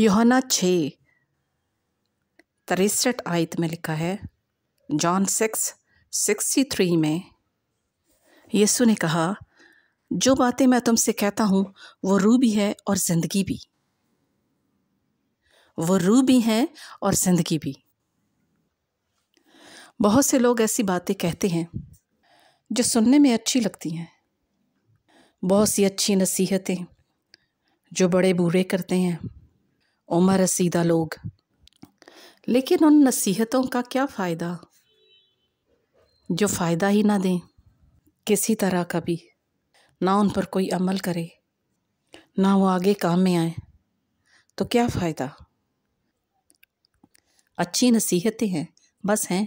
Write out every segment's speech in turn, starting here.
योहना छ तिरसठ आयत में लिखा है जॉन सिक्स सिक्सटी थ्री में यीशु ने कहा जो बातें मैं तुमसे कहता हूँ वो रू भी है और ज़िंदगी भी वो रू भी है और ज़िंदगी भी बहुत से लोग ऐसी बातें कहते हैं जो सुनने में अच्छी लगती हैं बहुत सी अच्छी नसीहतें जो बड़े बूढ़े करते हैं उम्र रसीदा लोग लेकिन उन नसीहतों का क्या फ़ायदा जो फ़ायदा ही ना दें किसी तरह का भी ना उन पर कोई अमल करे ना वो आगे काम में आए तो क्या फ़ायदा अच्छी नसीहतें हैं बस हैं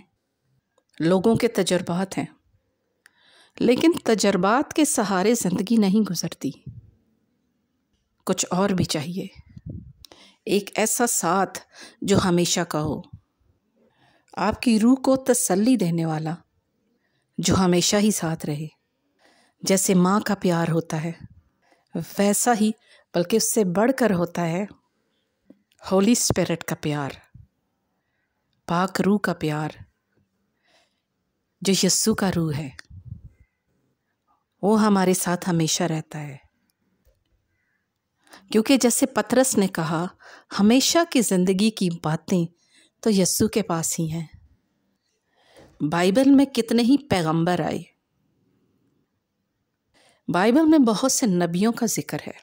लोगों के तजर्बात हैं लेकिन तजर्बात के सहारे ज़िंदगी नहीं गुजरती कुछ और भी चाहिए एक ऐसा साथ जो हमेशा का हो आपकी रूह को तसल्ली देने वाला जो हमेशा ही साथ रहे जैसे माँ का प्यार होता है वैसा ही बल्कि उससे बढ़कर होता है होली स्पिरिट का प्यार पाक रूह का प्यार जो यस्सु का रूह है वो हमारे साथ हमेशा रहता है क्योंकि जैसे पथरस ने कहा हमेशा की ज़िंदगी की बातें तो यस्सु के पास ही हैं बाइबल में कितने ही पैगंबर आए बाइबल में बहुत से नबियों का जिक्र है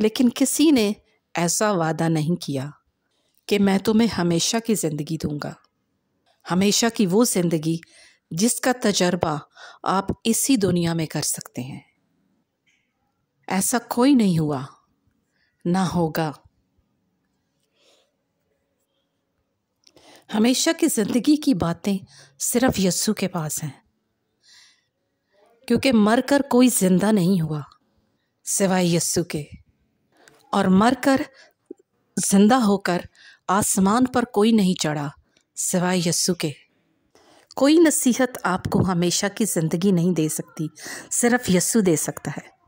लेकिन किसी ने ऐसा वादा नहीं किया कि मैं तुम्हें हमेशा की ज़िंदगी दूंगा हमेशा की वो ज़िंदगी जिसका तजर्बा आप इसी दुनिया में कर सकते हैं ऐसा कोई नहीं हुआ ना होगा हमेशा की ज़िंदगी की बातें सिर्फ यस्सु के पास हैं क्योंकि मर कर कोई ज़िंदा नहीं हुआ सिवाय यस्सु के और मर कर जिंदा होकर आसमान पर कोई नहीं चढ़ा सिवाय यस्सु के कोई नसीहत आपको हमेशा की ज़िंदगी नहीं दे सकती सिर्फ यस्सु दे सकता है